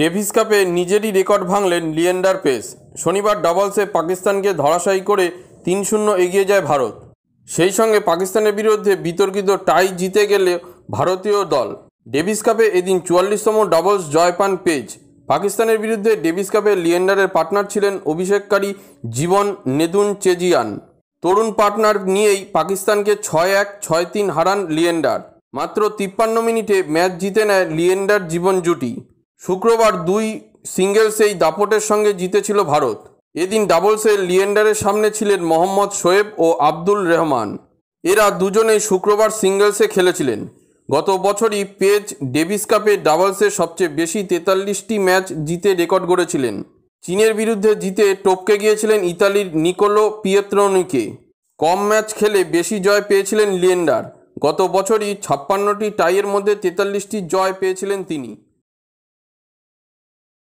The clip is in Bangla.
ডেভিস কাপে নিজেরই রেকর্ড ভাঙলেন লিয়েন্ডার পেস শনিবার ডাবলসে পাকিস্তানকে ধরাশায়ী করে তিন শূন্য এগিয়ে যায় ভারত সেই সঙ্গে পাকিস্তানের বিরুদ্ধে বিতর্কিত টাই জিতে গেলে ভারতীয় দল ডেভিস কাপে এদিন চুয়াল্লিশতম ডাবলস জয় পান পেজ পাকিস্তানের বিরুদ্ধে ডেভিস কাপে লিয়েন্ডারের পার্টনার ছিলেন অভিষেককারী জীবন নেদুন চেজিয়ান তরুণ পার্টনার নিয়েই পাকিস্তানকে ছয় এক ছয় তিন হারান লিয়েন্ডার মাত্র তিপ্পান্ন মিনিটে ম্যাচ জিতে নেয় লিয়েন্ডার জীবন জুটি শুক্রবার দুই সিঙ্গেলসেই দাপটের সঙ্গে জিতেছিল ভারত এদিন ডাবলসের লিয়েন্ডারের সামনে ছিলেন মোহাম্মদ শোয়েব ও আব্দুল রহমান এরা দুজনেই শুক্রবার সিঙ্গেলসে খেলেছিলেন গত বছরই পেজ ডেভিস কাপে ডাবলসে সবচেয়ে বেশি তেতাল্লিশটি ম্যাচ জিতে রেকর্ড গড়েছিলেন চীনের বিরুদ্ধে জিতে টপকে গিয়েছিলেন ইতালির নিকোলো পিয়েত্রনিকে কম ম্যাচ খেলে বেশি জয় পেয়েছিলেন লিয়েন্ডার গত বছরই ছাপ্পান্নটি টাইয়ের মধ্যে তেতাল্লিশটি জয় পেয়েছিলেন তিনি